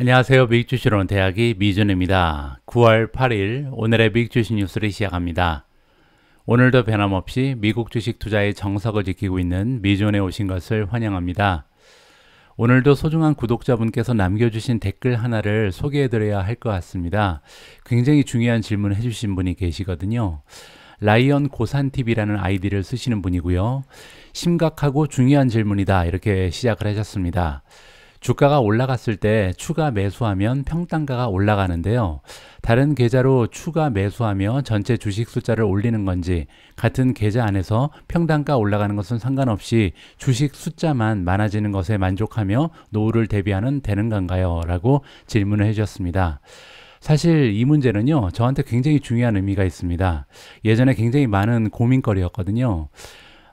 안녕하세요. 미익주시론 대학이 미준입니다. 9월 8일 오늘의 미익주시 뉴스를 시작합니다. 오늘도 변함없이 미국 주식 투자의 정석을 지키고 있는 미준에 오신 것을 환영합니다. 오늘도 소중한 구독자분께서 남겨주신 댓글 하나를 소개해드려야 할 것 같습니다. 굉장히 중요한 질문을 해주신 분이 계시거든요. 라이언 고산TV라는 아이디를 쓰시는 분이고요. 심각하고 중요한 질문이다 이렇게 시작을 하셨습니다. 주가가 올라갔을 때 추가 매수하면 평단가가 올라가는데요. 다른 계좌로 추가 매수하며 전체 주식 숫자를 올리는 건지 같은 계좌 안에서 평단가 올라가는 것은 상관없이 주식 숫자만 많아지는 것에 만족하며 노후를 대비하는 되는 건가요? 라고 질문을 해주셨습니다. 사실 이 문제는요, 저한테 굉장히 중요한 의미가 있습니다. 예전에 굉장히 많은 고민거리였거든요.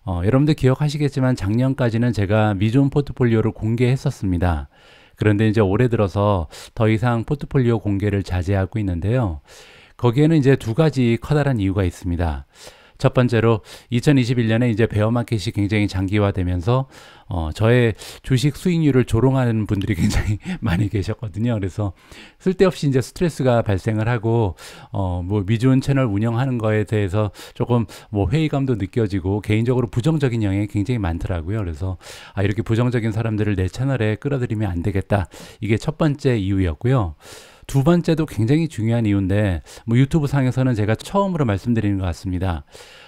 어, 여러분들 기억하시겠지만 작년까지는 제가 미존 포트폴리오를 공개했었습니다. 그런데 이제 올해 들어서 더 이상 포트폴리오 공개를 자제하고 있는데요. 거기에는 이제 두 가지 커다란 이유가 있습니다. 첫 번째로 2021년에 이제 베어마켓이 굉장히 장기화되면서 어, 저의 주식 수익률을 조롱하는 분들이 굉장히 많이 계셨거든요. 그래서 쓸데없이 이제 스트레스가 발생을 하고 어, 뭐 미주은 채널 운영하는 거에 대해서 조금 뭐 회의감도 느껴지고 개인적으로 부정적인 영향이 굉장히 많더라고요. 그래서 아, 이렇게 부정적인 사람들을 내 채널에 끌어들이면 안 되겠다. 이게 첫 번째 이유였고요. 두 번째도 굉장히 중요한 이유인데 뭐 유튜브 상에서는 제가 처음으로 말씀드리는 것 같습니다.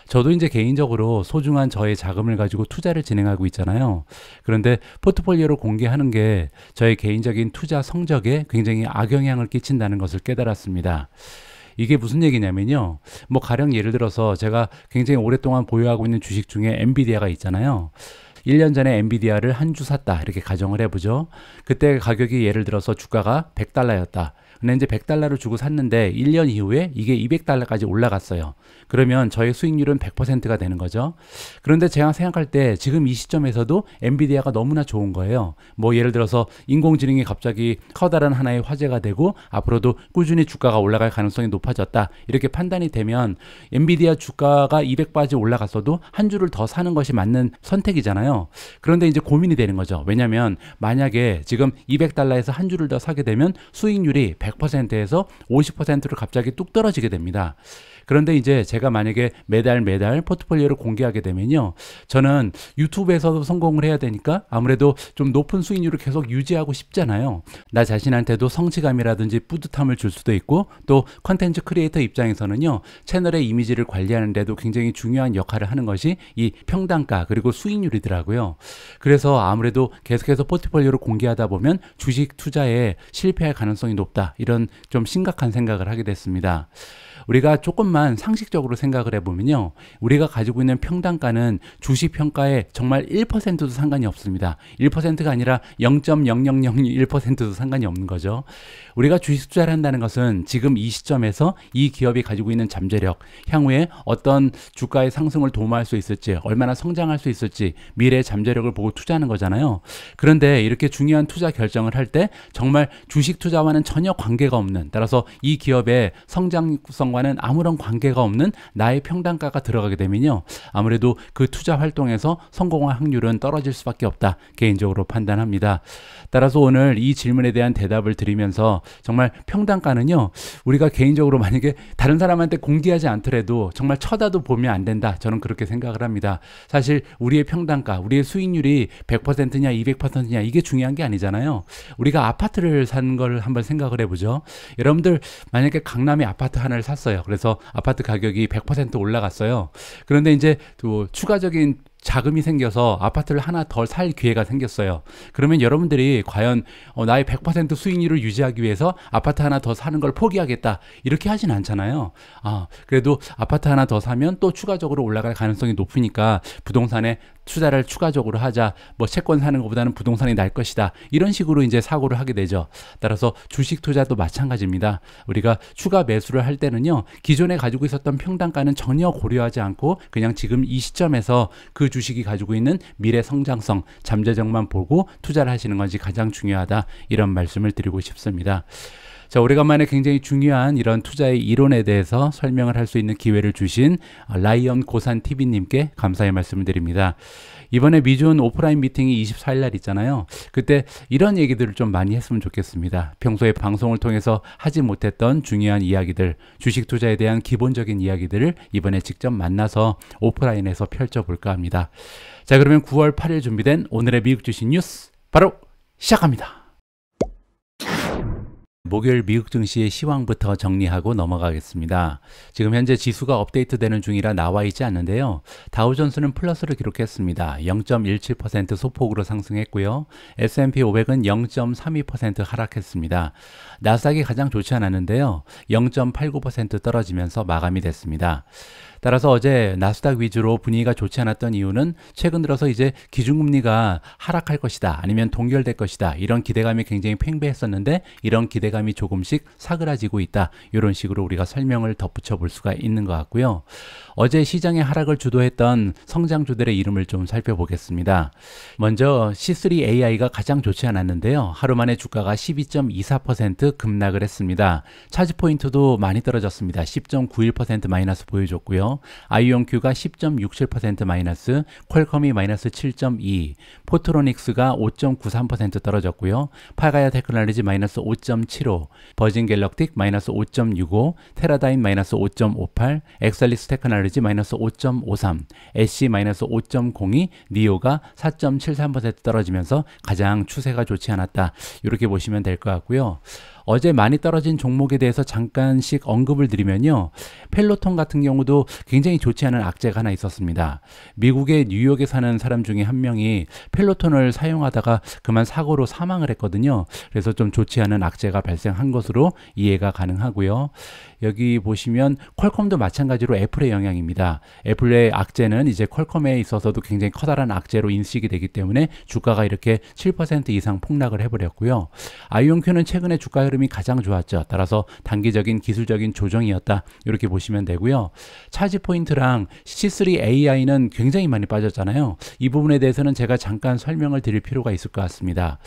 저도 이제 개인적으로 소중한 저의 자금을 가지고 투자를 진행하고 있잖아요. 그런데 포트폴리오를 공개하는 게 저의 개인적인 투자 성적에 굉장히 악영향을 끼친다는 것을 깨달았습니다. 이게 무슨 얘기냐면요. 뭐 가령 예를 들어서 제가 굉장히 오랫동안 보유하고 있는 주식 중에 엔비디아가 있잖아요. 1년 전에 엔비디아를 한 주 샀다. 이렇게 가정을 해보죠. 그때 가격이 예를 들어서 주가가 100달러였다. 근데 이제 100달러를 주고 샀는데 1년 이후에 이게 200달러까지 올라갔어요. 그러면 저의 수익률은 100%가 되는 거죠. 그런데 제가 생각할 때 지금 이 시점에서도 엔비디아가 너무나 좋은 거예요. 뭐 예를 들어서 인공지능이 갑자기 커다란 하나의 화제가 되고 앞으로도 꾸준히 주가가 올라갈 가능성이 높아졌다. 이렇게 판단이 되면 엔비디아 주가가 200까지 올라갔어도 한 주를 더 사는 것이 맞는 선택이잖아요. 그런데 이제 고민이 되는 거죠. 왜냐면 만약에 지금 200달러에서 한 주를 더 사게 되면 수익률이 100%에서 50%로 갑자기 뚝 떨어지게 됩니다. 그런데 이제 제가 만약에 매달 매달 포트폴리오를 공개하게 되면요. 저는 유튜브에서도 성공을 해야 되니까 아무래도 좀 높은 수익률을 계속 유지하고 싶잖아요. 나 자신한테도 성취감이라든지 뿌듯함을 줄 수도 있고 또 컨텐츠 크리에이터 입장에서는요. 채널의 이미지를 관리하는 데도 굉장히 중요한 역할을 하는 것이 이 평단가 그리고 수익률이더라고요. 그래서 아무래도 계속해서 포트폴리오를 공개하다 보면 주식 투자에 실패할 가능성이 높다. 이런 좀 심각한 생각을 하게 됐습니다. 우리가 조금만 상식적으로 생각을 해보면요. 우리가 가지고 있는 평당가는 주식 평가에 정말 1%도 상관이 없습니다. 1%가 아니라 0.0001%도 상관이 없는 거죠. 우리가 주식 투자를 한다는 것은 지금 이 시점에서 이 기업이 가지고 있는 잠재력, 향후에 어떤 주가의 상승을 도모할 수 있을지, 얼마나 성장할 수 있을지, 미래의 잠재력을 보고 투자하는 거잖아요. 그런데 이렇게 중요한 투자 결정을 할 때 정말 주식 투자와는 전혀 관계가 없는, 따라서 이 기업의 성장성과 활동과는 아무런 관계가 없는 나의 평단가가 들어가게 되면요. 아무래도 그 투자 활동에서 성공할 확률은 떨어질 수밖에 없다. 개인적으로 판단합니다. 따라서 오늘 이 질문에 대한 대답을 드리면서 정말 평단가는요. 우리가 개인적으로 만약에 다른 사람한테 공개하지 않더라도 정말 쳐다도 보면 안 된다. 저는 그렇게 생각을 합니다. 사실 우리의 평단가, 우리의 수익률이 100%냐 200%냐 이게 중요한 게 아니잖아요. 우리가 아파트를 산 걸 한번 생각을 해보죠. 여러분들 만약에 강남에 아파트 하나를 샀어요. 올어요 그래서 아파트 가격이 100% 올라갔어요. 그런데 이제 또 추가적인 자금이 생겨서 아파트를 하나 덜 살 기회가 생겼어요. 그러면 여러분들이 과연 어, 나의 100% 수익률을 유지하기 위해서 아파트 하나 더 사는 걸 포기하겠다 이렇게 하진 않잖아요. 아, 그래도 아파트 하나 더 사면 또 추가적으로 올라갈 가능성이 높으니까 부동산에 투자를 추가적으로 하자. 뭐 채권 사는 것보다는 부동산이 날 것이다. 이런 식으로 이제 사고를 하게 되죠. 따라서 주식 투자도 마찬가지입니다. 우리가 추가 매수를 할 때는요. 기존에 가지고 있었던 평단가는 전혀 고려하지 않고 그냥 지금 이 시점에서 그 주식이 가지고 있는 미래 성장성, 잠재적만 보고 투자를 하시는 것이 가장 중요하다. 이런 말씀을 드리고 싶습니다. 자, 오래간만에 굉장히 중요한 이런 투자의 이론에 대해서 설명을 할 수 있는 기회를 주신 아, 라이언 고산 TV님께 감사의 말씀을 드립니다. 이번에 미주온 오프라인 미팅이 24일 날 있잖아요. 그때 이런 얘기들을 좀 많이 했으면 좋겠습니다. 평소에 방송을 통해서 하지 못했던 중요한 이야기들, 주식 투자에 대한 기본적인 이야기들을 이번에 직접 만나서 오프라인에서 펼쳐볼까 합니다. 자, 그러면 9월 8일 준비된 오늘의 미국 주식 뉴스 바로 시작합니다. 목요일 미국 증시의 시황부터 정리하고 넘어가겠습니다. 지금 현재 지수가 업데이트되는 중이라 나와 있지 않는데요. 다우존스는 플러스를 기록했습니다. 0.17% 소폭으로 상승했고요. S&P 500은 0.32% 하락했습니다. 나스닥이 가장 좋지 않았는데요. 0.89% 떨어지면서 마감이 됐습니다. 따라서 어제 나스닥 위주로 분위기가 좋지 않았던 이유는 최근 들어서 이제 기준금리가 하락할 것이다 아니면 동결될 것이다 이런 기대감이 굉장히 팽배했었는데 이런 기대감이 조금씩 사그라지고 있다 이런 식으로 우리가 설명을 덧붙여 볼 수가 있는 것 같고요 어제 시장의 하락을 주도했던 성장주들의 이름을 좀 살펴보겠습니다 먼저 C3AI가 가장 좋지 않았는데요 하루 만에 주가가 12.24% 10% 급락을 했습니다. 차지 포인트도 많이 떨어졌습니다. 10.91% 마이너스 보여줬고요. 아이온큐가 10.67% 마이너스, 퀄컴이 마이너스 7.2, 포트로닉스가 5.93% 떨어졌고요. 파가야 테크놀로지 마이너스 5.75, 버진 갤럭틱 마이너스 5.65, 테라다인 마이너스 5.58, 엑셀리스 테크놀로지 마이너스 5.53, 애쉬 마이너스 5.02, 니오가 4.73% 떨어지면서 가장 추세가 좋지 않았다. 이렇게 보시면 될 것 같고요. 어제 많이 떨어진 종목에 대해서 잠깐씩 언급을 드리면요. 펠로톤 같은 경우도 굉장히 좋지 않은 악재가 하나 있었습니다. 미국의 뉴욕에 사는 사람 중에 한 명이 펠로톤을 사용하다가 그만 사고로 사망을 했거든요. 그래서 좀 좋지 않은 악재가 발생한 것으로 이해가 가능하고요. 여기 보시면 퀄컴도 마찬가지로 애플의 영향입니다. 애플의 악재는 이제 퀄컴에 있어서도 굉장히 커다란 악재로 인식이 되기 때문에 주가가 이렇게 7% 이상 폭락을 해버렸고요. 아이온큐는 최근에 주가 흐름이 가장 좋았죠. 따라서 단기적인 기술적인 조정이었다. 이렇게 보시면 되고요. 차지 포인트랑 C3 AI는 굉장히 많이 빠졌잖아요. 이 부분에 대해서는 제가 잠깐 설명을 드릴 필요가 있을 것 같습니다.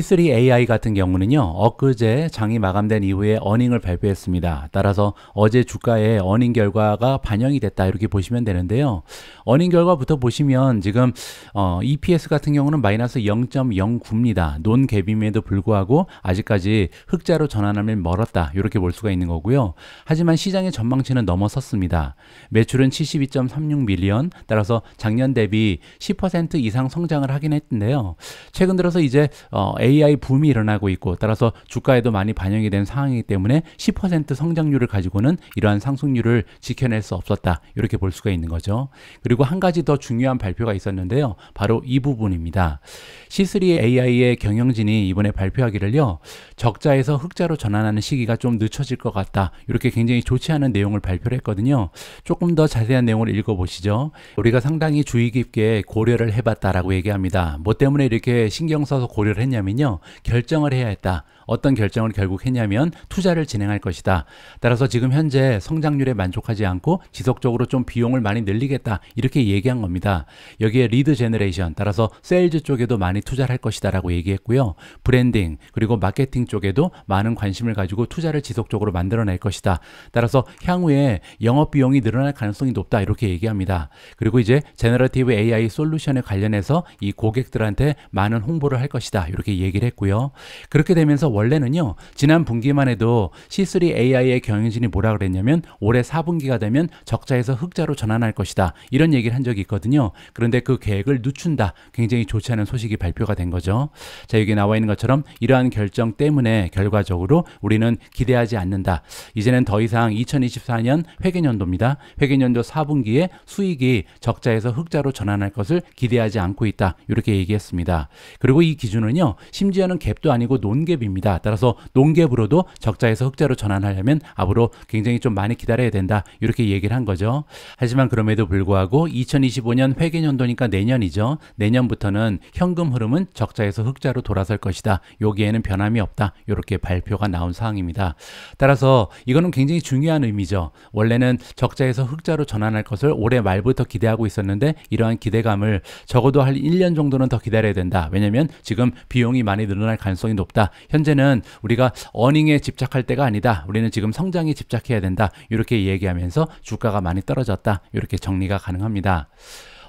C3 AI 같은 경우는요, 엊그제 장이 마감된 이후에 어닝을 발표했습니다. 따라서 어제 주가에 어닝 결과가 반영이 됐다 이렇게 보시면 되는데요. 어닝 결과부터 보시면 지금 어, EPS 같은 경우는 마이너스 0.09입니다. 논 갭임에도 불구하고 아직까지 흑자로 전환하면 멀었다 이렇게 볼 수가 있는 거고요. 하지만 시장의 전망치는 넘어섰습니다. 매출은 72.36 밀리언, 따라서 작년 대비 10% 이상 성장을 하긴 했는데요. 최근 들어서 이제 어, AI 붐이 일어나고 있고 따라서 주가에도 많이 반영이 된 상황이기 때문에 10% 성장률을 가지고는 이러한 상승률을 지켜낼 수 없었다. 이렇게 볼 수가 있는 거죠. 그리고 한 가지 더 중요한 발표가 있었는데요. 바로 이 부분입니다. C3 AI의 경영진이 이번에 발표하기를요. 적자에서 흑자로 전환하는 시기가 좀 늦춰질 것 같다. 이렇게 굉장히 좋지 않은 내용을 발표를 했거든요. 조금 더 자세한 내용을 읽어보시죠. 우리가 상당히 주의 깊게 고려를 해봤다라고 얘기합니다. 뭐 때문에 이렇게 신경 써서 고려를 했냐면 사람은요 결정을 해야 했다. 어떤 결정을 결국 했냐면 투자를 진행할 것이다. 따라서 지금 현재 성장률에 만족하지 않고 지속적으로 좀 비용을 많이 늘리겠다 이렇게 얘기한 겁니다. 여기에 리드 제너레이션 따라서 세일즈 쪽에도 많이 투자를 할 것이다라고 얘기했고요. 브랜딩 그리고 마케팅 쪽에도 많은 관심을 가지고 투자를 지속적으로 만들어낼 것이다. 따라서 향후에 영업 비용이 늘어날 가능성이 높다 이렇게 얘기합니다. 그리고 이제 제너러티브 AI 솔루션에 관련해서 이 고객들한테 많은 홍보를 할 것이다 이렇게 얘기를 했고요. 그렇게 되면서 원래는요 지난 분기만 해도 C3 AI의 경영진이 뭐라 그랬냐면 올해 4분기가 되면 적자에서 흑자로 전환할 것이다 이런 얘기를 한 적이 있거든요. 그런데 그 계획을 늦춘다 굉장히 좋지 않은 소식이 발표가 된 거죠. 자 여기 나와 있는 것처럼 이러한 결정 때문에 결과적으로 우리는 기대하지 않는다. 이제는 더 이상 2024년 회계연도입니다. 회계연도 4분기에 수익이 적자에서 흑자로 전환할 것을 기대하지 않고 있다 이렇게 얘기했습니다. 그리고 이 기준은요 심지어는 갭도 아니고 논갭입니다. 있니다 따라서 농계부로도 적자에서 흑자로 전환하려면 앞으로 굉장히 좀 많이 기다려야 된다. 이렇게 얘기를 한 거죠. 하지만 그럼에도 불구하고 2025년 회계연도니까 내년이죠. 내년부터는 현금 흐름은 적자에서 흑자로 돌아설 것이다. 여기에는 변함이 없다. 이렇게 발표가 나온 사항입니다 따라서 이거는 굉장히 중요한 의미죠. 원래는 적자에서 흑자로 전환할 것을 올해 말부터 기대하고 있었는데 이러한 기대감을 적어도 한 1년 정도는 더 기다려야 된다. 왜냐면 하 지금 비용이 많이 늘어날 가능성이 높다. 현재 현재는 우리가 어닝에 집착할 때가 아니다. 우리는 지금 성장에 집착해야 된다. 이렇게 얘기하면서 주가가 많이 떨어졌다. 이렇게 정리가 가능합니다.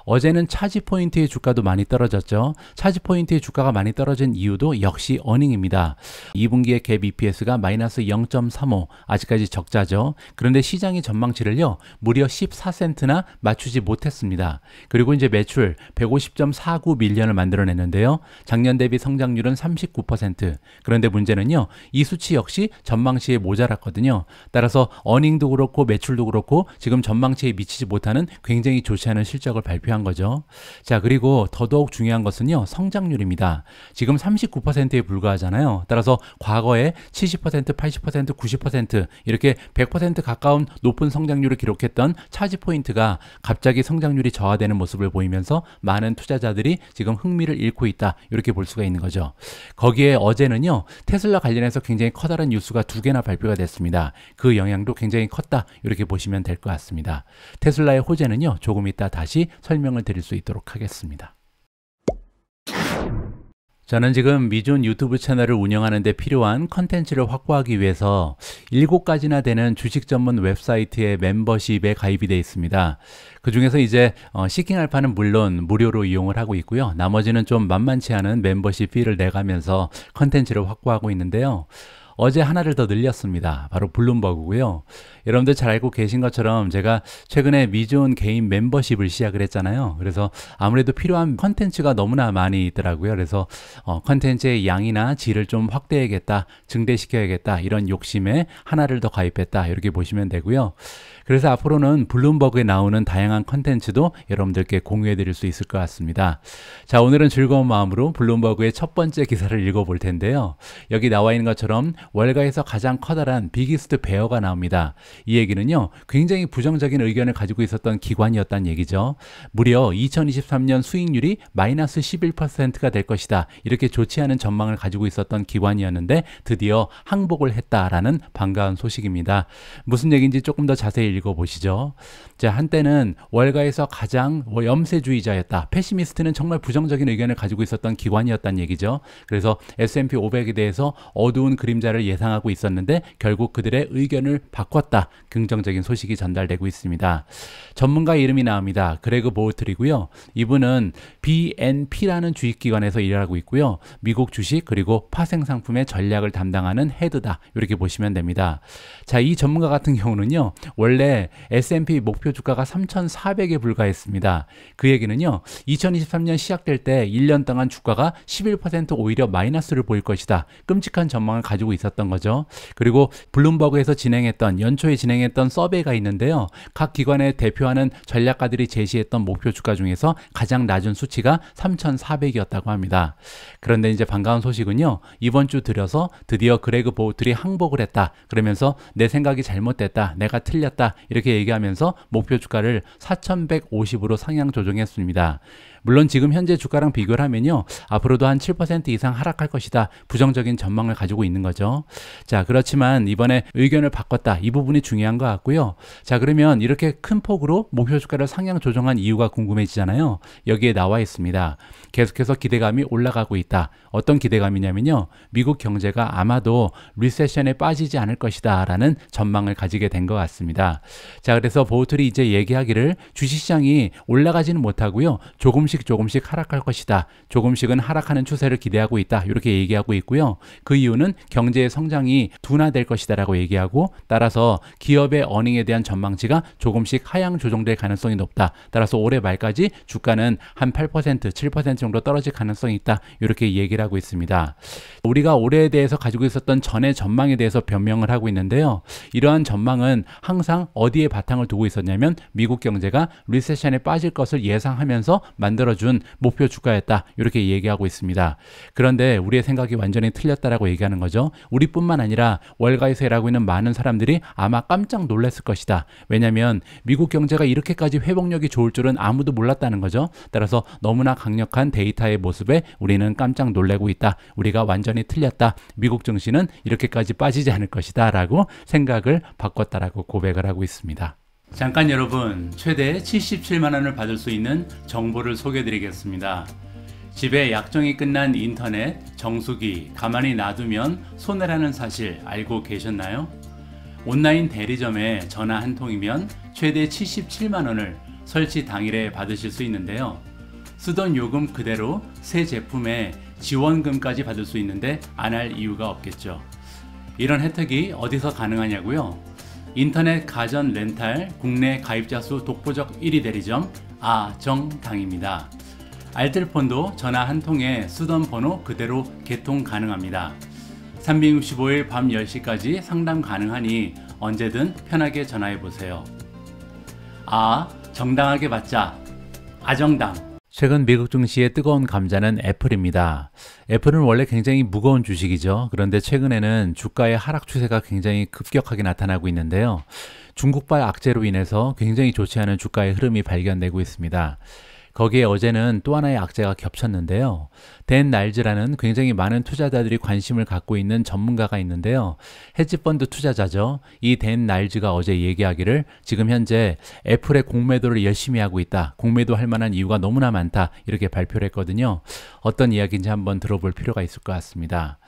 어제는 차지 포인트의 주가도 많이 떨어졌죠. 차지 포인트의 주가가 많이 떨어진 이유도 역시 어닝입니다. 2분기의 갭 EPS가 마이너스 0.35 아직까지 적자죠. 그런데 시장의 전망치를요 무려 14센트나 맞추지 못했습니다. 그리고 이제 매출 150.49 밀리언을 만들어냈는데요. 작년 대비 성장률은 39% 그런데 문제는요 이 수치 역시 전망치에 모자랐거든요. 따라서 어닝도 그렇고 매출도 그렇고 지금 전망치에 미치지 못하는 굉장히 좋지 않은 실적을 발표합니다. 중요한 거죠. 자, 그리고 더더욱 중요한 것은요, 성장률입니다. 지금 39%에 불과하잖아요. 따라서 과거에 70%, 80%, 90% 이렇게 100% 가까운 높은 성장률을 기록했던 차지 포인트가 갑자기 성장률이 저하되는 모습을 보이면서 많은 투자자들이 지금 흥미를 잃고 있다. 이렇게 볼 수가 있는 거죠. 거기에 어제는요, 테슬라 관련해서 굉장히 커다란 뉴스가 두 개나 발표가 됐습니다. 그 영향도 굉장히 컸다. 이렇게 보시면 될 것 같습니다. 테슬라의 호재는요, 조금 이따 다시 설명 설명을 드릴 수 있도록 하겠습니다. 저는 지금 미존 유튜브 채널을 운영하는 데 필요한 컨텐츠를 확보하기 위해서 7가지나 되는 주식 전문 웹사이트의 멤버십에 가입이 되어 있습니다. 그 중에서 이제 어, 시킹 알파는 물론 무료로 이용을 하고 있고요. 나머지는 좀 만만치 않은 멤버십 비를 내가면서 컨텐츠를 확보하고 있는데요. 어제 하나를 더 늘렸습니다. 바로 블룸버그고요. 여러분들 잘 알고 계신 것처럼 제가 최근에 미존 개인 멤버십을 시작을 했잖아요. 그래서 아무래도 필요한 컨텐츠가 너무나 많이 있더라고요. 그래서 어, 컨텐츠의 양이나 질을 좀 확대해야겠다, 증대시켜야겠다 이런 욕심에 하나를 더 가입했다 이렇게 보시면 되고요. 그래서 앞으로는 블룸버그에 나오는 다양한 컨텐츠도 여러분들께 공유해 드릴 수 있을 것 같습니다. 자, 오늘은 즐거운 마음으로 블룸버그의 첫 번째 기사를 읽어 볼 텐데요. 여기 나와 있는 것처럼 월가에서 가장 커다란 비기스트 베어가 나옵니다. 이 얘기는요. 굉장히 부정적인 의견을 가지고 있었던 기관이었단 얘기죠. 무려 2023년 수익률이 마이너스 11%가 될 것이다. 이렇게 좋지 않은 전망을 가지고 있었던 기관이었는데 드디어 항복을 했다라는 반가운 소식입니다. 무슨 얘기인지 조금 더 자세히 읽어보시죠. 자, 한때는 월가에서 가장 뭐 염세주의자였다. 패시미스트는 정말 부정적인 의견을 가지고 있었던 기관이었단 얘기죠. 그래서 S&P 500에 대해서 어두운 그림자를 예상하고 있었는데 결국 그들의 의견을 바꿨다. 긍정적인 소식이 전달되고 있습니다. 전문가 이름이 나옵니다. 그레그 보우트리고요. 이분은 BNP라는 주식기관에서 일하고 있고요. 미국 주식 그리고 파생 상품의 전략을 담당하는 헤드다. 이렇게 보시면 됩니다. 자, 이 전문가 같은 경우는요. 원래 했는 S&P 목표 주가가 3,400에 불과했습니다. 그 얘기는요. 2023년 시작될 때 1년 동안 주가가 11% 오히려 마이너스를 보일 것이다. 끔찍한 전망을 가지고 있었던 거죠. 그리고 블룸버그에서 진행했던 연초에 진행했던 서베이가 있는데요. 각 기관의 대표하는 전략가들이 제시했던 목표 주가 중에서 가장 낮은 수치가 3,400이었다고 합니다. 그런데 이제 반가운 소식은요. 이번 주 들여서 드디어 그레그 보우들이 항복을 했다. 그러면서 내 생각이 잘못됐다. 내가 틀렸다. 이렇게 얘기하면서 목표 주가를 4,150으로 상향 조정했습니다. 물론 지금 현재 주가랑 비교를 하면요. 앞으로도 한 7% 이상 하락할 것이다. 부정적인 전망을 가지고 있는 거죠. 자, 그렇지만 이번에 의견을 바꿨다. 이 부분이 중요한 것 같고요. 자, 그러면 이렇게 큰 폭으로 목표 주가를 상향 조정한 이유가 궁금해지잖아요. 여기에 나와 있습니다. 계속해서 기대감이 올라가고 있다. 어떤 기대감이냐면요. 미국 경제가 아마도 리세션에 빠지지 않을 것이다. 라는 전망을 가지게 된 것 같습니다. 자, 그래서 보우툴이 이제 얘기하기를 주식시장이 올라가지는 못하고요. 조금씩 조금씩 조금씩 하락할 것이다. 조금씩은 하락하는 추세를 기대하고 있다. 이렇게 얘기하고 있고요. 그 이유는 경제의 성장이 둔화될 것이다라고 얘기하고 따라서 기업의 어닝에 대한 전망치가 조금씩 하향 조정될 가능성이 높다. 따라서 올해 말까지 주가는 한 8%, 7% 정도 떨어질 가능성이 있다. 이렇게 얘기를 하고 있습니다. 우리가 올해에 대해서 가지고 있었던 전의 전망에 대해서 변명을 하고 있는데요. 이러한 전망은 항상 어디에 바탕을 두고 있었냐면 미국 경제가 리세션에 빠질 것을 예상하면서 만들어 만들어준 목표 주가였다. 이렇게 얘기하고 있습니다. 그런데 우리의 생각이 완전히 틀렸다라고 얘기하는 거죠. 우리뿐만 아니라 월가에서 일하고 있는 많은 사람들이 아마 깜짝 놀랐을 것이다. 왜냐하면 미국 경제가 이렇게까지 회복력이 좋을 줄은 아무도 몰랐다는 거죠. 따라서 너무나 강력한 데이터의 모습에 우리는 깜짝 놀래고 있다. 우리가 완전히 틀렸다. 미국 증시는 이렇게까지 빠지지 않을 것이다. 라고 생각을 바꿨다라고 고백을 하고 있습니다. 잠깐 여러분 최대 77만원을 받을 수 있는 정보를 소개 해 드리겠습니다. 집에 약정이 끝난 인터넷, 정수기 가만히 놔두면 손해라는 사실 알고 계셨나요? 온라인 대리점에 전화 한 통이면 최대 77만원을 설치 당일에 받으실 수 있는데요. 쓰던 요금 그대로 새 제품에 지원금까지 받을 수 있는데 안 할 이유가 없겠죠. 이런 혜택이 어디서 가능하냐고요? 인터넷 가전 렌탈 국내 가입자 수 독보적 1위 대리점 아정당입니다. 알뜰폰도 전화 한 통에 쓰던 번호 그대로 개통 가능합니다. 365일 밤 10시까지 상담 가능하니 언제든 편하게 전화해 보세요. 아, 정당하게 받자. 아정당. 최근 미국 증시의 뜨거운 감자는 애플입니다. 애플은 원래 굉장히 무거운 주식이죠. 그런데 최근에는 주가의 하락 추세가 굉장히 급격하게 나타나고 있는데요. 중국발 악재로 인해서 굉장히 좋지 않은 주가의 흐름이 발견되고 있습니다. 거기에 어제는 또 하나의 악재가 겹쳤는데요. 댄 날즈라는 굉장히 많은 투자자들이 관심을 갖고 있는 전문가가 있는데요. 헤지펀드 투자자죠. 이 댄 날즈가 어제 얘기하기를 지금 현재 애플의 공매도를 열심히 하고 있다. 공매도 할 만한 이유가 너무나 많다. 이렇게 발표를 했거든요. 어떤 이야기인지 한번 들어볼 필요가 있을 것 같습니다.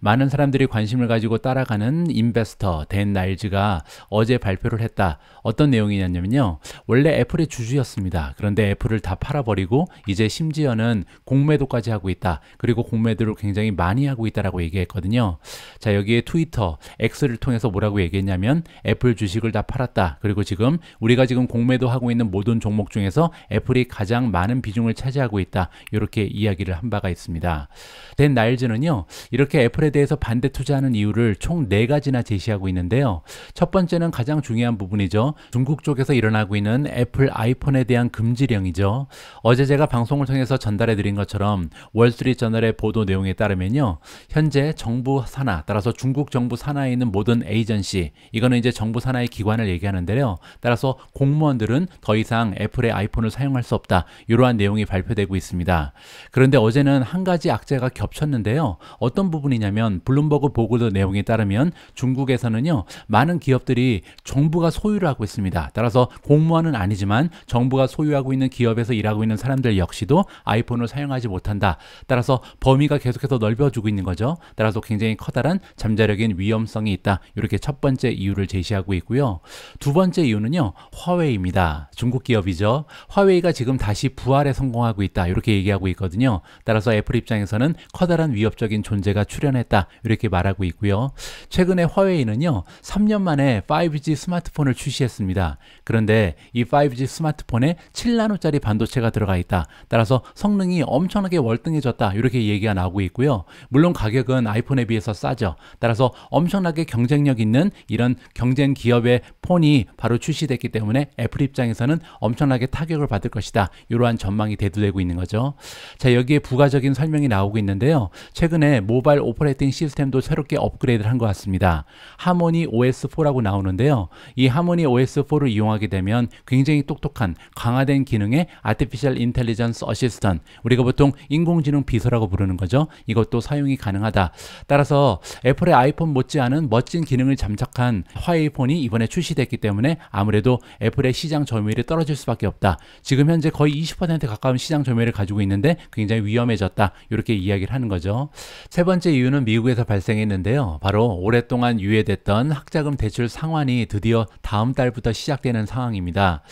많은 사람들이 관심을 가지고 따라가는 인베스터 댄 날즈가 어제 발표를 했다. 어떤 내용이냐면요. 원래 애플의 주주였습니다. 그런데 애플을 다 팔아 팔아버리고 이제 심지어는 공매도까지 하고 있다. 그리고 공매도를 굉장히 많이 하고 있다라고 얘기했거든요. 자 여기에 트위터, 엑스를 통해서 뭐라고 얘기했냐면 애플 주식을 다 팔았다. 그리고 지금 우리가 지금 공매도 하고 있는 모든 종목 중에서 애플이 가장 많은 비중을 차지하고 있다. 이렇게 이야기를 한 바가 있습니다. 댄 나일즈는요. 이렇게 애플에 대해서 반대 투자하는 이유를 총 4가지나 제시하고 있는데요. 첫 번째는 가장 중요한 부분이죠. 중국 쪽에서 일어나고 있는 애플 아이폰에 대한 금지령이죠. 어제 제가 방송을 통해서 전달해 드린 것처럼 월스트리트저널의 보도 내용에 따르면요. 현재 정부 산하, 따라서 중국 정부 산하에 있는 모든 에이전시, 이거는 이제 정부 산하의 기관을 얘기하는데요. 따라서 공무원들은 더 이상 애플의 아이폰을 사용할 수 없다. 이러한 내용이 발표되고 있습니다. 그런데 어제는 한 가지 악재가 겹쳤는데요. 어떤 부분이냐면 블룸버그 보고도 내용에 따르면 중국에서는요. 많은 기업들이 정부가 소유를 하고 있습니다. 따라서 공무원은 아니지만 정부가 소유하고 있는 기업에서 일하고 가고 있는 사람들 역시도 아이폰을 사용하지 못한다. 따라서 범위가 계속해서 넓어지고 있는 거죠. 따라서 굉장히 커다란 잠재력인 위험성이 있다. 이렇게 첫 번째 이유를 제시하고 있고요. 두 번째 이유는요. 화웨이입니다. 중국 기업이죠. 화웨이가 지금 다시 부활에 성공하고 있다. 이렇게 얘기하고 있거든요. 따라서 애플 입장에서는 커다란 위협적인 존재가 출현했다. 이렇게 말하고 있고요. 최근에 화웨이는요. 3년 만에 5G 스마트폰을 출시했습니다. 그런데 이 5G 스마트폰에 7나노짜리 반도체가 렌즈가 들어가 있다. 따라서 성능이 엄청나게 월등해졌다. 이렇게 얘기가 나오고 있고요. 물론 가격은 아이폰에 비해서 싸죠. 따라서 엄청나게 경쟁력 있는 이런 경쟁 기업의 폰이 바로 출시됐기 때문에 애플 입장에서는 엄청나게 타격을 받을 것이다. 이러한 전망이 대두되고 있는 거죠. 자, 여기에 부가적인 설명이 나오고 있는데요. 최근에 모바일 오퍼레이팅 시스템도 새롭게 업그레이드를 한 것 같습니다. 하모니 OS4라고 나오는데요. 이 하모니 OS4를 이용하게 되면 굉장히 똑똑한 강화된 기능의 아티피 Artificial Intelligence Assistant 우리가 보통 인공지능 비서라고 부르는 거죠. 이것도 사용이 가능하다. 따라서 애플의 아이폰 못지않은 멋진 기능을 잠착한 화이폰이 이번에 출시됐기 때문에 아무래도 애플의 시장 점유율이 떨어질 수밖에 없다. 지금 현재 거의 20% 가까운 시장 점유율을 가지고 있는데 굉장히 위험해졌다. 이렇게 이야기를 하는 거죠. 세 번째 이유는 미국에서 발생했는데요. 바로 오랫동안 유예됐던 학자금 대출 상환이 드디어 다음 달부터 시작되는 상황입니다.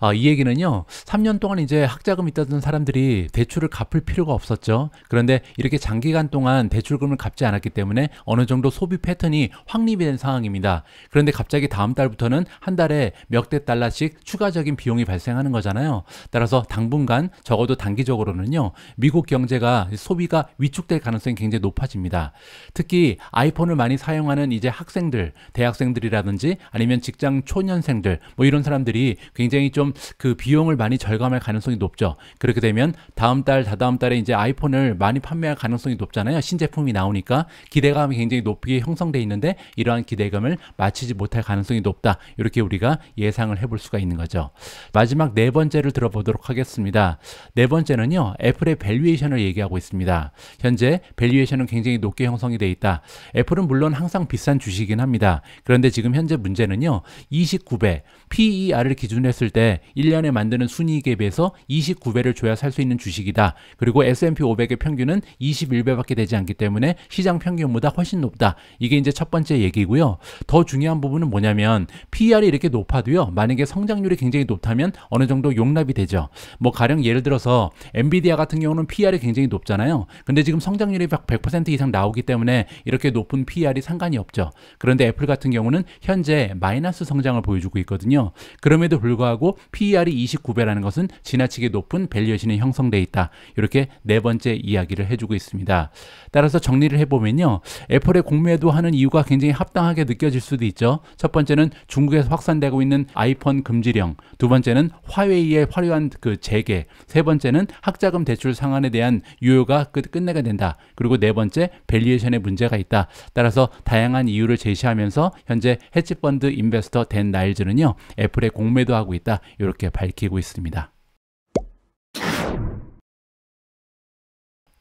아, 이 얘기는요, 3년 동안 이제 학자금 이 있다던 사람들이 대출을 갚을 필요가 없었죠. 그런데 이렇게 장기간 동안 대출금을 갚지 않았기 때문에 어느 정도 소비 패턴이 확립이 된 상황입니다. 그런데 갑자기 다음 달부터는 한 달에 몇 대 달러씩 추가적인 비용이 발생하는 거잖아요. 따라서 당분간 적어도 단기적으로는요, 미국 경제가 소비가 위축될 가능성이 굉장히 높아집니다. 특히 아이폰을 많이 사용하는 이제 학생들, 대학생들이라든지 아니면 직장 초년생들 뭐 이런 사람들이 굉장히 좀 좀그 비용을 많이 절감할 가능성이 높죠. 그렇게 되면 다음 달, 다다음 달에 이제 아이폰을 많이 판매할 가능성이 높잖아요. 신제품이 나오니까 기대감이 굉장히 높게 형성돼 있는데 이러한 기대감을 마치지 못할 가능성이 높다. 이렇게 우리가 예상을 해볼 수가 있는 거죠. 마지막 네 번째를 들어보도록 하겠습니다. 네 번째는요. 애플의 밸류에이션을 얘기하고 있습니다. 현재 밸류에이션은 굉장히 높게 형성이 돼 있다. 애플은 물론 항상 비싼 주식이긴 합니다. 그런데 지금 현재 문제는요. 29배 PER을 기준 했을 때 1년에 만드는 순이익에 비해서 29배를 줘야 살 수 있는 주식이다. 그리고 S&P 500의 평균은 21배밖에 되지 않기 때문에 시장 평균보다 훨씬 높다. 이게 이제 첫 번째 얘기고요. 더 중요한 부분은 뭐냐면 PER이 이렇게 높아도요. 만약에 성장률이 굉장히 높다면 어느 정도 용납이 되죠. 뭐 가령 예를 들어서 엔비디아 같은 경우는 PER이 굉장히 높잖아요. 근데 지금 성장률이 100% 이상 나오기 때문에 이렇게 높은 PER이 상관이 없죠. 그런데 애플 같은 경우는 현재 마이너스 성장을 보여주고 있거든요. 그럼에도 불구하고 PER이 29배라는 것은 지나치게 높은 밸류에이션이 형성돼 있다. 이렇게 네 번째 이야기를 해주고 있습니다. 따라서 정리를 해보면요. 애플의 공매도 하는 이유가 굉장히 합당하게 느껴질 수도 있죠. 첫 번째는 중국에서 확산되고 있는 아이폰 금지령, 두 번째는 화웨이의 화려한 그 재개, 세 번째는 학자금 대출 상한에 대한 유효가 끝, 끝내게 된다. 그리고 네 번째, 밸리에이션의 문제가 있다. 따라서 다양한 이유를 제시하면서 현재 해치펀드 인베스터 댄 나일즈는요. 애플의 공매도하고 있다. 이렇게 밝히고 있습니다.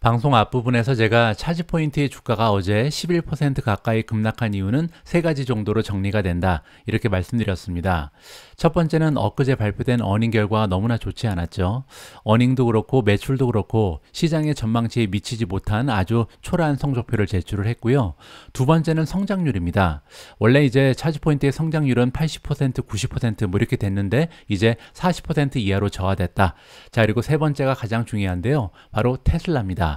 방송 앞부분에서 제가 차지 포인트의 주가가 어제 11% 가까이 급락한 이유는 세 가지 정도로 정리가 된다 이렇게 말씀드렸습니다. 첫 번째는 엊그제 발표된 어닝 결과가 너무나 좋지 않았죠. 어닝도 그렇고 매출도 그렇고 시장의 전망치에 미치지 못한 아주 초라한 성적표를 제출을 했고요. 두 번째는 성장률입니다. 원래 이제 차지 포인트의 성장률은 80% 90%뭐 이렇게 됐는데 이제 40% 이하로 저하됐다. 자 그리고 세 번째가 가장 중요한데요. 바로 테슬라입니다.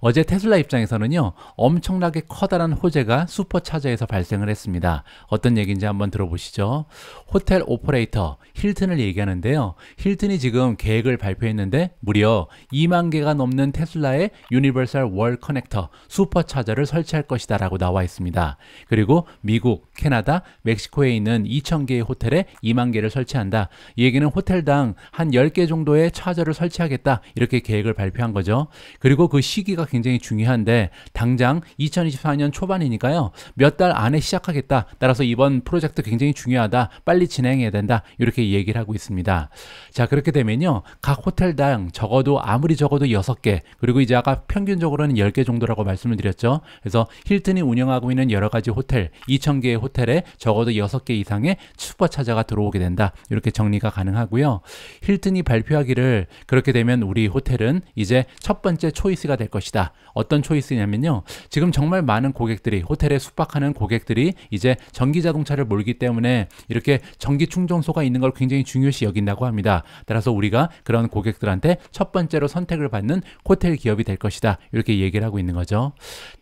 어제 테슬라 입장에서는요, 엄청나게 커다란 호재가 슈퍼차저에서 발생을 했습니다. 어떤 얘기인지 한번 들어보시죠. 호텔 오퍼레이터 힐튼을 얘기하는데요. 힐튼이 지금 계획을 발표했는데 무려 2만 개가 넘는 테슬라의 유니버설 월 커넥터 슈퍼차저를 설치할 것이다 라고 나와 있습니다. 그리고 미국, 캐나다, 멕시코에 있는 2,000개의 호텔에 2만 개를 설치한다. 이 얘기는 호텔당 한 10개 정도의 차저를 설치하겠다. 이렇게 계획을 발표한 거죠. 그리고 그 시기가 굉장히 중요한데 당장 2024년 초반이니까요. 몇 달 안에 시작하겠다. 따라서 이번 프로젝트 굉장히 중요하다. 빨리 진행해야 된다. 이렇게 얘기를 하고 있습니다. 자, 그렇게 되면요. 각 호텔당 적어도 아무리 적어도 6개 그리고 이제 아까 평균적으로는 10개 정도라고 말씀을 드렸죠. 그래서 힐튼이 운영하고 있는 여러 가지 호텔 2,000개의 호텔에 적어도 6개 이상의 슈퍼차자가 들어오게 된다. 이렇게 정리가 가능하고요. 힐튼이 발표하기를 그렇게 되면 우리 호텔은 이제 첫 번째 초이스가 될 것이다. 있 어떤 초이스냐면요. 지금 정말 많은 고객들이 호텔에 숙박하는 고객들이 이제 전기 자동차를 몰기 때문에 이렇게 전기 충전소가 있는 걸 굉장히 중요시 여긴다고 합니다. 따라서 우리가 그런 고객들한테 첫 번째로 선택을 받는 호텔 기업이 될 것이다. 이렇게 얘기를 하고 있는 거죠.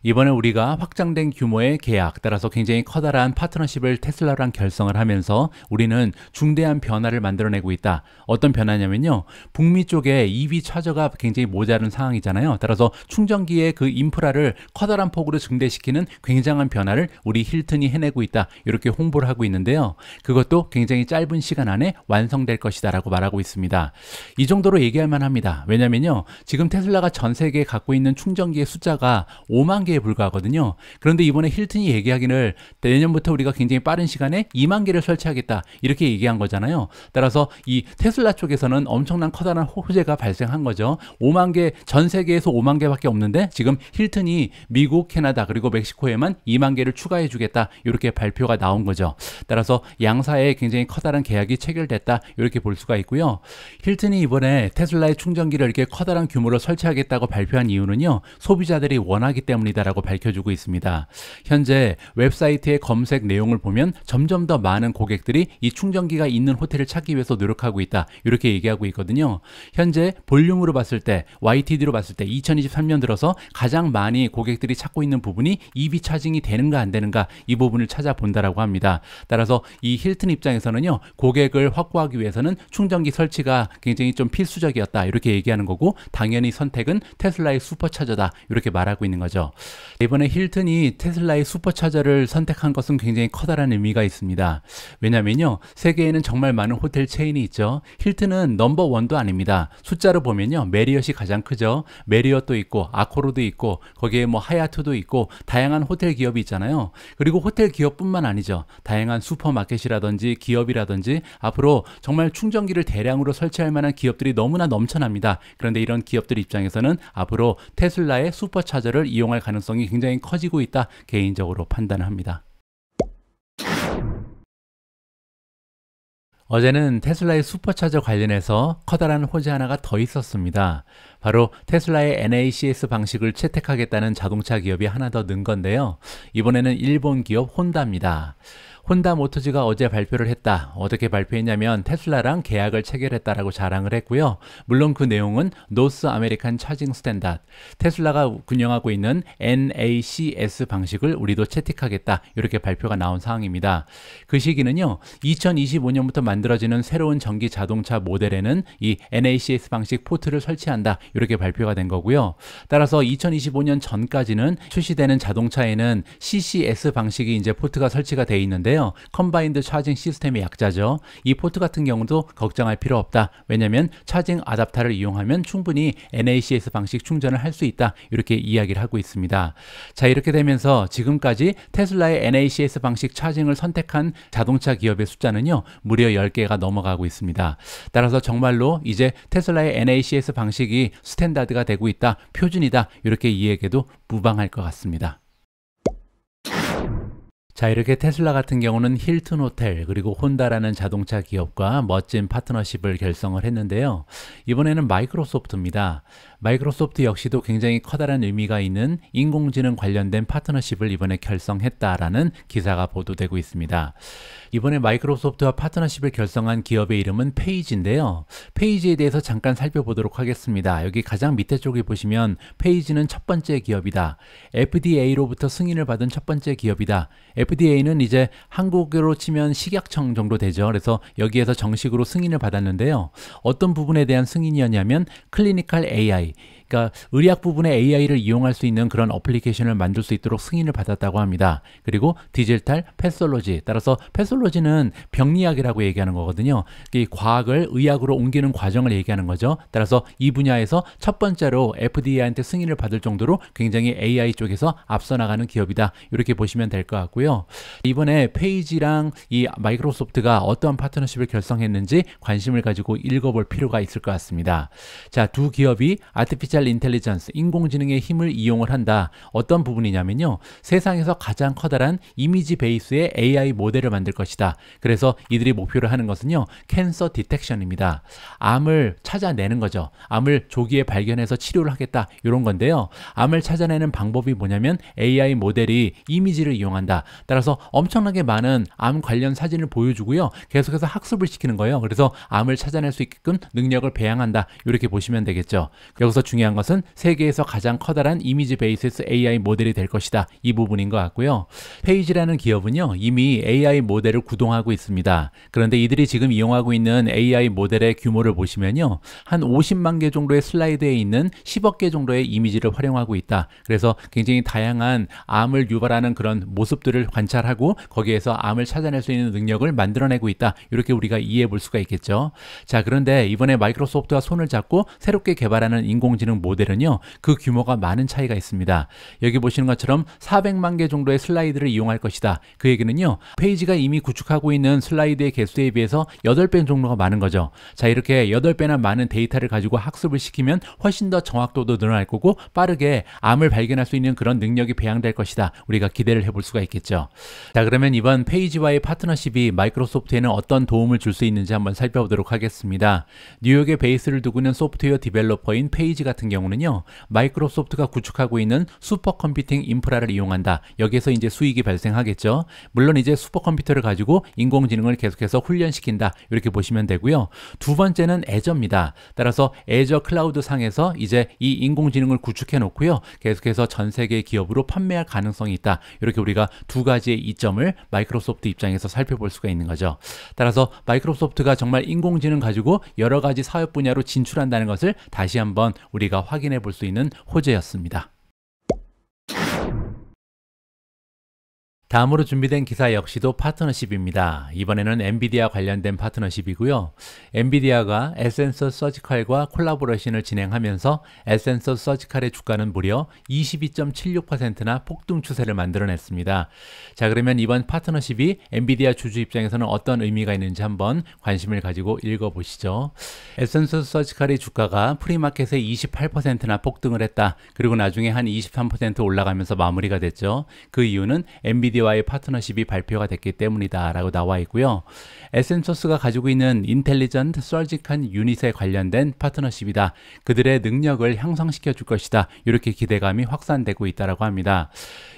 이번에 우리가 확장된 규모의 계약, 따라서 굉장히 커다란 파트너십을 테슬라랑 결성을 하면서 우리는 중대한 변화를 만들어내고 있다. 어떤 변화냐면요. 북미 쪽에 EV 차저가 굉장히 모자란 상황이잖아요. 따라서 충 충전기의 그 인프라를 커다란 폭으로 증대시키는 굉장한 변화를 우리 힐튼이 해내고 있다. 이렇게 홍보를 하고 있는데요. 그것도 굉장히 짧은 시간 안에 완성될 것이다 라고 말하고 있습니다. 이 정도로 얘기할 만합니다. 왜냐면요. 지금 테슬라가 전 세계에 갖고 있는 충전기의 숫자가 5만 개에 불과하거든요. 그런데 이번에 힐튼이 얘기하기를 내년부터 우리가 굉장히 빠른 시간에 2만 개를 설치하겠다. 이렇게 얘기한 거잖아요. 따라서 이 테슬라 쪽에서는 엄청난 커다란 호재가 발생한 거죠. 5만 개, 전 세계에서 5만 개밖에 없는 없는데 지금 힐튼이 미국, 캐나다 그리고 멕시코에만 2만 개를 추가해 주겠다 이렇게 발표가 나온 거죠. 따라서 양사에 굉장히 커다란 계약이 체결됐다 이렇게 볼 수가 있고요. 힐튼이 이번에 테슬라의 충전기를 이렇게 커다란 규모로 설치하겠다고 발표한 이유는요. 소비자들이 원하기 때문이다라고 밝혀주고 있습니다. 현재 웹사이트의 검색 내용을 보면 점점 더 많은 고객들이 이 충전기가 있는 호텔을 찾기 위해서 노력하고 있다 이렇게 얘기하고 있거든요. 현재 볼륨으로 봤을 때 YTD로 봤을 때 2023년 도 들어서 가장 많이 고객들이 찾고 있는 부분이 EV 차징이 되는가 안 되는가 이 부분을 찾아본다라고 합니다. 따라서 이 힐튼 입장에서는요 고객을 확보하기 위해서는 충전기 설치가 굉장히 좀 필수적이었다 이렇게 얘기하는 거고 당연히 선택은 테슬라의 슈퍼차저다 이렇게 말하고 있는 거죠. 이번에 힐튼이 테슬라의 슈퍼차저를 선택한 것은 굉장히 커다란 의미가 있습니다. 왜냐면요 세계에는 정말 많은 호텔 체인이 있죠. 힐튼은 넘버 원도 아닙니다. 숫자로 보면요 메리엇이 가장 크죠. 메리엇도 있고 아코르도 있고 거기에 뭐 하야트도 있고 다양한 호텔 기업이 있잖아요. 그리고 호텔 기업뿐만 아니죠. 다양한 슈퍼마켓이라든지 기업이라든지 앞으로 정말 충전기를 대량으로 설치할 만한 기업들이 너무나 넘쳐납니다. 그런데 이런 기업들 입장에서는 앞으로 테슬라의 슈퍼차저를 이용할 가능성이 굉장히 커지고 있다 개인적으로 판단합니다. 어제는 테슬라의 슈퍼차저 관련해서 커다란 호재 하나가 더 있었습니다. 바로 테슬라의 NACS 방식을 채택하겠다는 자동차 기업이 하나 더 는 건데요. 이번에는 일본 기업 혼다입니다. 혼다 모터즈가 어제 발표를 했다. 어떻게 발표했냐면 테슬라랑 계약을 체결했다라고 자랑을 했고요. 물론 그 내용은 노스 아메리칸 차징 스탠다드, 테슬라가 운영하고 있는 NACS 방식을 우리도 채택하겠다. 이렇게 발표가 나온 상황입니다. 그 시기는요. 2025년부터 만들어지는 새로운 전기 자동차 모델에는 이 NACS 방식 포트를 설치한다. 이렇게 발표가 된 거고요. 따라서 2025년 전까지는 출시되는 자동차에는 CCS 방식이 이제 포트가 설치가 돼 있는데 있는데요. 컴바인드 차징 시스템의 약자죠. 이 포트 같은 경우도 걱정할 필요 없다. 왜냐면 차징 아답터를 이용하면 충분히 NACS 방식 충전을 할 수 있다. 이렇게 이야기를 하고 있습니다. 자, 이렇게 되면서 지금까지 테슬라의 NACS 방식 차징을 선택한 자동차 기업의 숫자는요. 무려 10개가 넘어가고 있습니다. 따라서 정말로 이제 테슬라의 NACS 방식이 스탠다드가 되고 있다. 표준이다. 이렇게 이야기해도 무방할 것 같습니다. 자, 이렇게 테슬라 같은 경우는 힐튼 호텔 그리고 혼다라는 자동차 기업과 멋진 파트너십을 결성을 했는데요. 이번에는 마이크로소프트입니다. 마이크로소프트 역시도 굉장히 커다란 의미가 있는 인공지능 관련된 파트너십을 이번에 결성했다라는 기사가 보도되고 있습니다. 이번에 마이크로소프트와 파트너십을 결성한 기업의 이름은 페이지인데요. 페이지에 대해서 잠깐 살펴보도록 하겠습니다. 여기 가장 밑에 쪽에 보시면 페이지는 첫 번째 기업이다. FDA로부터 승인을 받은 첫 번째 기업이다. FDA는 이제 한국으로 치면 식약청 정도 되죠. 그래서 여기에서 정식으로 승인을 받았는데요. 어떤 부분에 대한 승인이었냐면 클리니컬 AI, 그러니까 의학 부분에 AI를 이용할 수 있는 그런 어플리케이션을 만들 수 있도록 승인을 받았다고 합니다. 그리고 디지털 패솔로지 따라서 패솔로지는 병리학이라고 얘기하는 거거든요. 이 과학을 의학으로 옮기는 과정을 얘기하는 거죠. 따라서 이 분야에서 첫 번째로 FDA한테 승인을 받을 정도로 굉장히 AI 쪽에서 앞서 나가는 기업이다. 이렇게 보시면 될 것 같고요. 이번에 페이지랑 이 마이크로소프트가 어떠한 파트너십을 결성했는지 관심을 가지고 읽어볼 필요가 있을 것 같습니다. 자, 두 기업이 아티피셜 아티피셜 인텔리전스, 인공지능의 힘을 이용을 한다. 어떤 부분이냐면요. 세상에서 가장 커다란 이미지 베이스의 AI 모델을 만들 것이다. 그래서 이들이 목표로 하는 것은요. 캔서 디텍션입니다. 암을 찾아내는 거죠. 암을 조기에 발견해서 치료를 하겠다. 이런 건데요. 암을 찾아내는 방법이 뭐냐면 AI 모델이 이미지를 이용한다. 따라서 엄청나게 많은 암 관련 사진을 보여주고요. 계속해서 학습을 시키는 거예요. 그래서 암을 찾아낼 수 있게끔 능력을 배양한다. 이렇게 보시면 되겠죠. 여기서 중요한 중요한 것은 세계에서 가장 커다란 이미지 베이스 AI 모델이 될 것이다. 이 부분인 것 같고요. 페이지라는 기업은요, 이미 AI 모델을 구동하고 있습니다. 그런데 이들이 지금 이용하고 있는 AI 모델의 규모를 보시면요. 한 50만 개 정도의 슬라이드에 있는 10억 개 정도의 이미지를 활용하고 있다. 그래서 굉장히 다양한 암을 유발하는 그런 모습들을 관찰하고 거기에서 암을 찾아낼 수 있는 능력을 만들어내고 있다. 이렇게 우리가 이해해 볼 수가 있겠죠. 자, 그런데 이번에 마이크로소프트와 손을 잡고 새롭게 개발하는 인공지능 사용 모델은요 그 규모가 많은 차이가 있습니다 여기 보시는 것처럼 400만 개 정도의 슬라이드를 이용할 것이다 그 얘기는요 페이지가 이미 구축하고 있는 슬라이드의 개수에 비해서 8배 정도가 많은 거죠 자 이렇게 8배나 많은 데이터를 가지고 학습을 시키면 훨씬 더 정확도도 늘어날 거고 빠르게 암을 발견할 수 있는 그런 능력이 배양될 것이다 우리가 기대를 해볼 수가 있겠죠 자 그러면 이번 페이지와의 파트너십이 마이크로소프트에는 어떤 도움을 줄 수 있는지 한번 살펴보도록 하겠습니다 뉴욕의 베이스를 두고 있는 소프트웨어 디벨로퍼인 페이지 같은 같은 경우는요. 마이크로소프트가 구축하고 있는 슈퍼컴퓨팅 인프라를 이용한다. 여기에서 이제 수익이 발생하겠죠. 물론 이제 슈퍼컴퓨터를 가지고 인공지능을 계속해서 훈련시킨다. 이렇게 보시면 되고요. 두 번째는 애저입니다. 따라서 애저 클라우드 상에서 이제 이 인공지능을 구축해 놓고요. 계속해서 전 세계 기업으로 판매할 가능성이 있다. 이렇게 우리가 두 가지의 이점을 마이크로소프트 입장에서 살펴볼 수가 있는 거죠. 따라서 마이크로소프트가 정말 인공지능 가지고 여러 가지 사업 분야로 진출한다는 것을 다시 한번 우리가 우리가 확인해 볼 수 있는 호재였습니다. 다음으로 준비된 기사 역시도 파트너십입니다. 이번에는 엔비디아 관련된 파트너십이고요. 엔비디아가 에센서 서지컬과 콜라보레이션을 진행하면서 에센서 서지컬의 주가는 무려 22.76%나 폭등 추세를 만들어냈습니다. 자 그러면 이번 파트너십이 엔비디아 주주 입장에서는 어떤 의미가 있는지 한번 관심을 가지고 읽어보시죠. 에센서 서지컬의 주가가 프리마켓에 28%나 폭등을 했다. 그리고 나중에 한 23% 올라가면서 마무리가 됐죠. 그 이유는 엔비디아 n v i d 와의 파트너십이 발표가 됐기 때문이다 라고 나와 있고요. 에센서스가 가지고 있는 인텔리전트 솔직한 유닛에 관련된 파트너십이다. 그들의 능력을 향상시켜 줄 것이다. 이렇게 기대감이 확산되고 있다라고 합니다.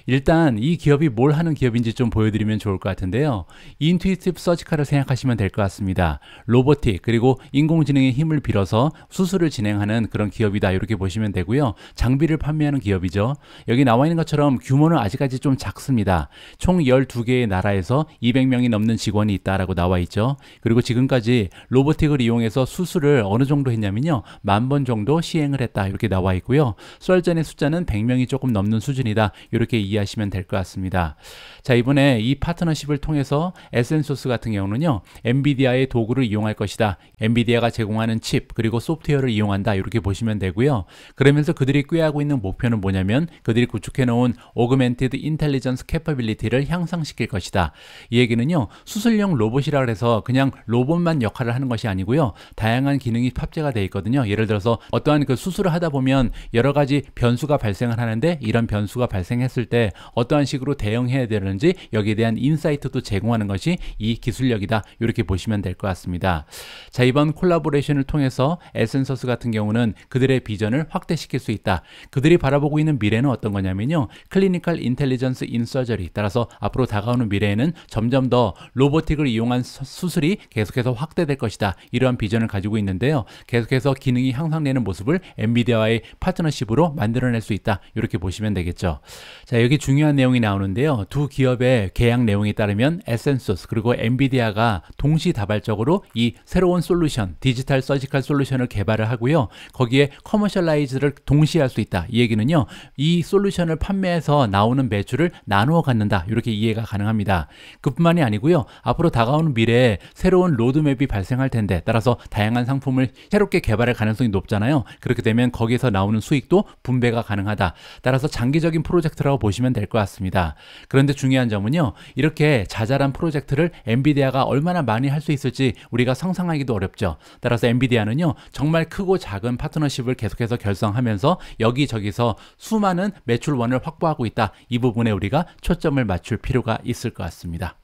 일단 이 기업이 뭘 하는 기업인지 좀 보여드리면 좋을 것 같은데요. 인투이티브 서지카를 생각하시면 될 것 같습니다. 로보틱 그리고 인공지능의 힘을 빌어서 수술을 진행하는 그런 기업이다 이렇게 보시면 되고요. 장비를 판매하는 기업이죠. 여기 나와 있는 것처럼 규모는 아직까지 좀 작습니다. 총 12개의 나라에서 200명이 넘는 직원이 있다라고 나와 있죠. 그리고 지금까지 로보틱을 이용해서 수술을 어느 정도 했냐면요. 만 번 정도 시행을 했다. 이렇게 나와 있고요. 썰전의 숫자는 100명이 조금 넘는 수준이다. 이렇게 이해하시면 될 것 같습니다. 자, 이번에 이 파트너십을 통해서 에센소스 같은 경우는요. 엔비디아의 도구를 이용할 것이다. 엔비디아가 제공하는 칩 그리고 소프트웨어를 이용한다. 이렇게 보시면 되고요. 그러면서 그들이 꾀하고 있는 목표는 뭐냐면 그들이 구축해 놓은 오그멘티드 인텔리전스 캐퍼빌리티 a b i 를 향상시킬 것이다. 이 얘기는요. 수술용 로봇이라 그래서 그냥 로봇만 역할을 하는 것이 아니고요. 다양한 기능이 탑재가 돼 있거든요. 예를 들어서 어떠한 그 수술을 하다 보면 여러 가지 변수가 발생을 하는데 이런 변수가 발생했을 때 어떠한 식으로 대응해야 되는지 여기에 대한 인사이트도 제공하는 것이 이 기술력이다. 이렇게 보시면 될 것 같습니다. 자, 이번 콜라보레이션을 통해서 에센서스 같은 경우는 그들의 비전을 확대시킬 수 있다. 그들이 바라보고 있는 미래는 어떤 거냐면요. 클리니컬 인텔리전스 인서저리 따라 따라서 앞으로 다가오는 미래에는 점점 더 로보틱을 이용한 수술이 계속해서 확대될 것이다. 이러한 비전을 가지고 있는데요. 계속해서 기능이 향상되는 모습을 엔비디아와의 파트너십으로 만들어낼 수 있다. 이렇게 보시면 되겠죠. 자, 여기 중요한 내용이 나오는데요. 두 기업의 계약 내용에 따르면 에센소스 그리고 엔비디아가 동시다발적으로 이 새로운 솔루션, 디지털 서지컬 솔루션을 개발을 하고요. 거기에 커머셜라이즈를 동시에 할 수 있다. 이 얘기는요. 이 솔루션을 판매해서 나오는 매출을 나누어 갖는다. 있다. 이렇게 이해가 가능합니다. 그뿐만이 아니고요. 앞으로 다가오는 미래에 새로운 로드맵이 발생할 텐데 따라서 다양한 상품을 새롭게 개발할 가능성이 높잖아요. 그렇게 되면 거기서 나오는 수익도 분배가 가능하다. 따라서 장기적인 프로젝트라고 보시면 될 것 같습니다. 그런데 중요한 점은요. 이렇게 자잘한 프로젝트를 엔비디아가 얼마나 많이 할 수 있을지 우리가 상상하기도 어렵죠. 따라서 엔비디아는요. 정말 크고 작은 파트너십을 계속해서 결성하면서 여기저기서 수많은 매출원을 확보하고 있다. 이 부분에 우리가 초점을 맞출 필요가 있을 것 같습니다.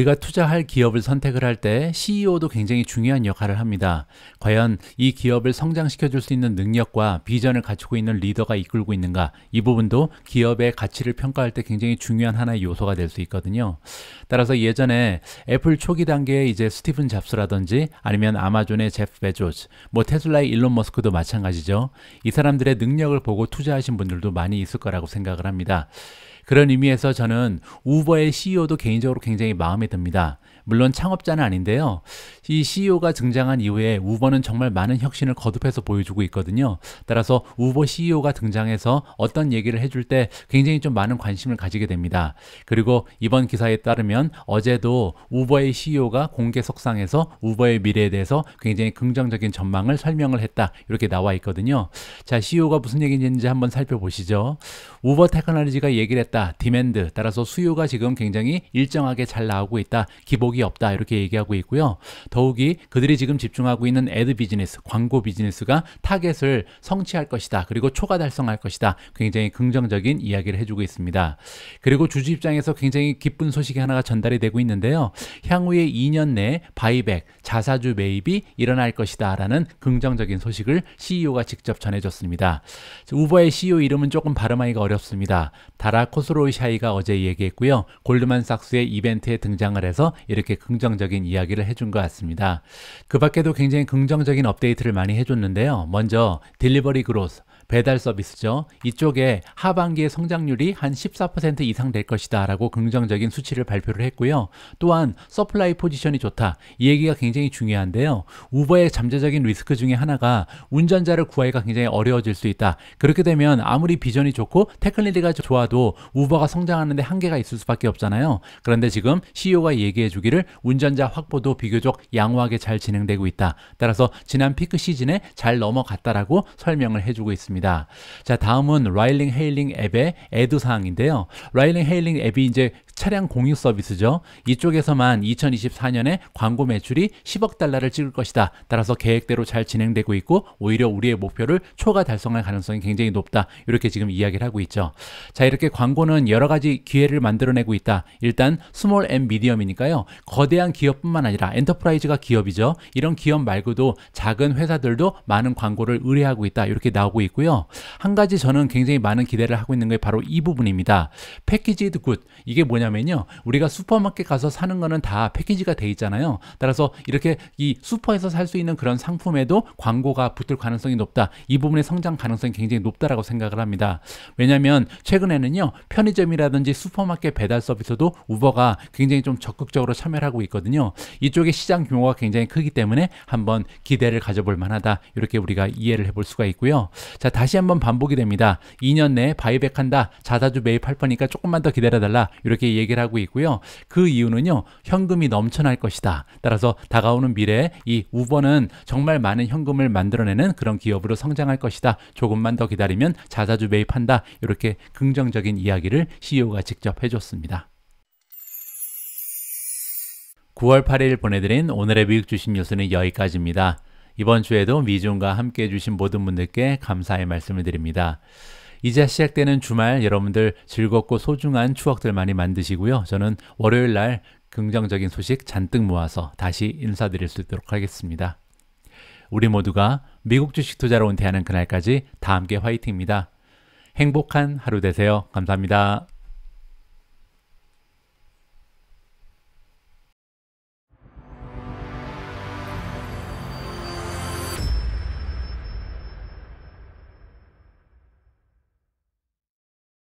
우리가 투자할 기업을 선택을 할 때 CEO도 굉장히 중요한 역할을 합니다. 과연 이 기업을 성장시켜 줄 수 있는 능력과 비전을 갖추고 있는 리더가 이끌고 있는가 이 부분도 기업의 가치를 평가할 때 굉장히 중요한 하나의 요소가 될 수 있거든요. 따라서 예전에 애플 초기 단계에 이제 스티븐 잡스라든지 아니면 아마존의 제프 베조스, 뭐 테슬라의 일론 머스크도 마찬가지죠. 이 사람들의 능력을 보고 투자하신 분들도 많이 있을 거라고 생각을 합니다. 그런 의미에서 저는 우버의 CEO도 개인적으로 굉장히 마음에 듭니다. 물론 창업자는 아닌데요. 이 CEO가 등장한 이후에 우버는 정말 많은 혁신을 거듭해서 보여주고 있거든요. 따라서 우버 CEO가 등장해서 어떤 얘기를 해줄 때 굉장히 좀 많은 관심을 가지게 됩니다. 그리고 이번 기사에 따르면 어제도 우버의 CEO가 공개 석상에서 우버의 미래에 대해서 굉장히 긍정적인 전망을 설명을 했다. 이렇게 나와 있거든요. 자, CEO가 무슨 얘기인지 한번 살펴보시죠. 우버 테크놀로지가 얘기를 했다. 디맨드. 따라서 수요가 지금 굉장히 일정하게 잘 나오고 있다. 기복이 없다. 이렇게 얘기하고 있고요. 더욱이 그들이 지금 집중하고 있는 애드 비즈니스, 광고 비즈니스가 타겟을 성취할 것이다. 그리고 초과 달성할 것이다. 굉장히 긍정적인 이야기를 해주고 있습니다. 그리고 주주 입장에서 굉장히 기쁜 소식이 하나가 전달이 되고 있는데요. 향후에 2년 내에 바이백, 자사주 매입이 일어날 것이다. 라는 긍정적인 소식을 CEO가 직접 전해줬습니다. 우버의 CEO 이름은 조금 발음하기가 어렵습니다. 다라 코스로이샤이가 어제 얘기했고요. 골드만삭스의 이벤트에 등장을 해서 이렇게 긍정적인 이야기를 해준 것 같습니다. 있습니다. 그 밖에도 굉장히 긍정적인 업데이트를 많이 해줬는데요. 먼저 딜리버리 그로스, 배달 서비스죠. 이쪽에 하반기의 성장률이 한 14% 이상 될 것이다 라고 긍정적인 수치를 발표를 했고요. 또한 서플라이 포지션이 좋다. 이 얘기가 굉장히 중요한데요. 우버의 잠재적인 리스크 중에 하나가 운전자를 구하기가 굉장히 어려워질 수 있다. 그렇게 되면 아무리 비전이 좋고 테크니디가 좋아도 우버가 성장하는데 한계가 있을 수밖에 없잖아요. 그런데 지금 CEO가 얘기해 주기를 운전자 확보도 비교적 양호하게 잘 진행되고 있다. 따라서 지난 피크 시즌에 잘 넘어갔다라고 설명을 해주고 있습니다. 있습니다. 자, 다음은 라일링 헤일링 앱의 애도 사항인데요. 라일링 헤일링 앱이 이제 차량 공유 서비스죠. 이쪽에서만 2024년에 광고 매출이 10억 달러를 찍을 것이다. 따라서 계획대로 잘 진행되고 있고 오히려 우리의 목표를 초과 달성할 가능성이 굉장히 높다. 이렇게 지금 이야기를 하고 있죠. 자, 이렇게 광고는 여러 가지 기회를 만들어내고 있다. 일단 스몰 앤 미디엄이니까요. 거대한 기업뿐만 아니라 엔터프라이즈가 기업이죠. 이런 기업 말고도 작은 회사들도 많은 광고를 의뢰하고 있다. 이렇게 나오고 있고요. 한 가지 저는 굉장히 많은 기대를 하고 있는 게 바로 이 부분입니다. 패키지드 굿. 이게 뭐냐면 뭐냐면요. 우리가 슈퍼마켓 가서 사는 거는 다 패키지가 돼 있잖아요. 따라서 이렇게 이 슈퍼에서 살 수 있는 그런 상품에도 광고가 붙을 가능성이 높다. 이 부분의 성장 가능성이 굉장히 높다라고 생각을 합니다. 왜냐하면 최근에는요. 편의점이라든지 슈퍼마켓 배달 서비스도 우버가 굉장히 좀 적극적으로 참여를 하고 있거든요. 이쪽의 시장 규모가 굉장히 크기 때문에 한번 기대를 가져볼 만하다. 이렇게 우리가 이해를 해볼 수가 있고요. 자, 다시 한번 반복이 됩니다. 2년 내에 바이백한다. 자사주 매입할 거니까 조금만 더 기다려달라. 이렇게 얘기를 하고 있고요. 그 이유는요. 현금이 넘쳐날 것이다. 따라서 다가오는 미래에 이 우버는 정말 많은 현금을 만들어내는 그런 기업으로 성장할 것이다. 조금만 더 기다리면 자사주 매입한다. 이렇게 긍정적인 이야기를 CEO가 직접 해줬습니다. 9월 8일 보내드린 오늘의 미국 주식 뉴스는 여기까지입니다. 이번 주에도 미중과 함께 해주신 모든 분들께 감사의 말씀을 드립니다. 이제 시작되는 주말 여러분들 즐겁고 소중한 추억들 많이 만드시고요. 저는 월요일 날 긍정적인 소식 잔뜩 모아서 다시 인사드릴 수 있도록 하겠습니다. 우리 모두가 미국 주식 투자로 은퇴하는 그날까지 다 함께 화이팅입니다. 행복한 하루 되세요. 감사합니다.